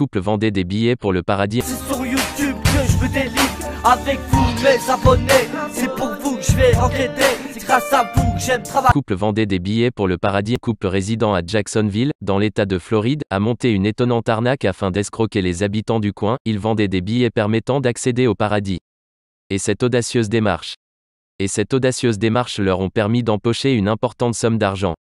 couple vendait des billets pour le paradis. sur YouTube je avec C'est pour vous je vais Couple vendait des billets pour le paradis. Couple résident à Jacksonville, dans l'état de Floride, a monté une étonnante arnaque afin d'escroquer les habitants du coin. Ils vendaient des billets permettant d'accéder au paradis. Et cette audacieuse démarche. Et cette audacieuse démarche leur ont permis d'empocher une importante somme d'argent.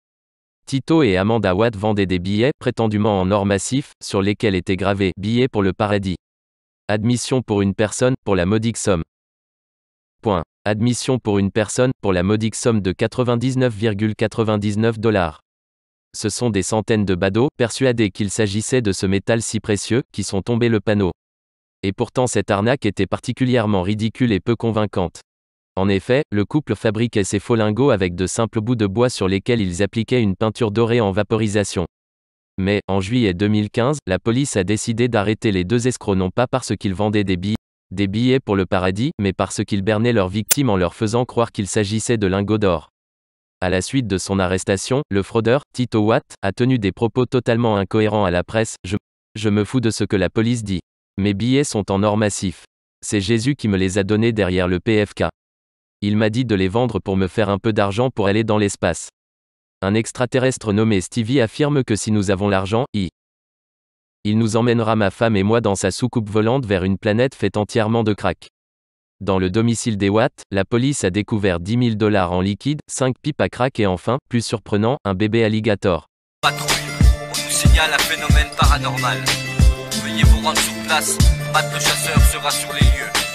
Tito et Amanda Watt vendaient des billets, prétendument en or massif, sur lesquels étaient gravés billets pour le paradis. Admission pour une personne, pour la modique somme. Point. Admission pour une personne, pour la modique somme de 99,99 dollars. Ce sont des centaines de badauds, persuadés qu'il s'agissait de ce métal si précieux, qui sont tombés le panneau. Et pourtant cette arnaque était particulièrement ridicule et peu convaincante. En effet, le couple fabriquait ses faux lingots avec de simples bouts de bois sur lesquels ils appliquaient une peinture dorée en vaporisation. Mais, en juillet 2015, la police a décidé d'arrêter les deux escrocs non pas parce qu'ils vendaient des billets, des billets pour le paradis, mais parce qu'ils bernaient leurs victimes en leur faisant croire qu'il s'agissait de lingots d'or. À la suite de son arrestation, le fraudeur, Tito Watt, a tenu des propos totalement incohérents à la presse, je me fous de ce que la police dit. Mes billets sont en or massif. C'est Jésus qui me les a donnés derrière le PFK. Il m'a dit de les vendre pour me faire un peu d'argent pour aller dans l'espace. Un extraterrestre nommé Stevie affirme que si nous avons l'argent, Il nous emmènera ma femme et moi dans sa soucoupe volante vers une planète faite entièrement de crack. Dans le domicile des Watts, la police a découvert 10 000 dollars en liquide, 5 pipes à crack et enfin, plus surprenant, un bébé alligator. Patrouille, on nous signale un phénomène paranormal. Veuillez vous rendre sur place, le chasseur sera sur les lieux.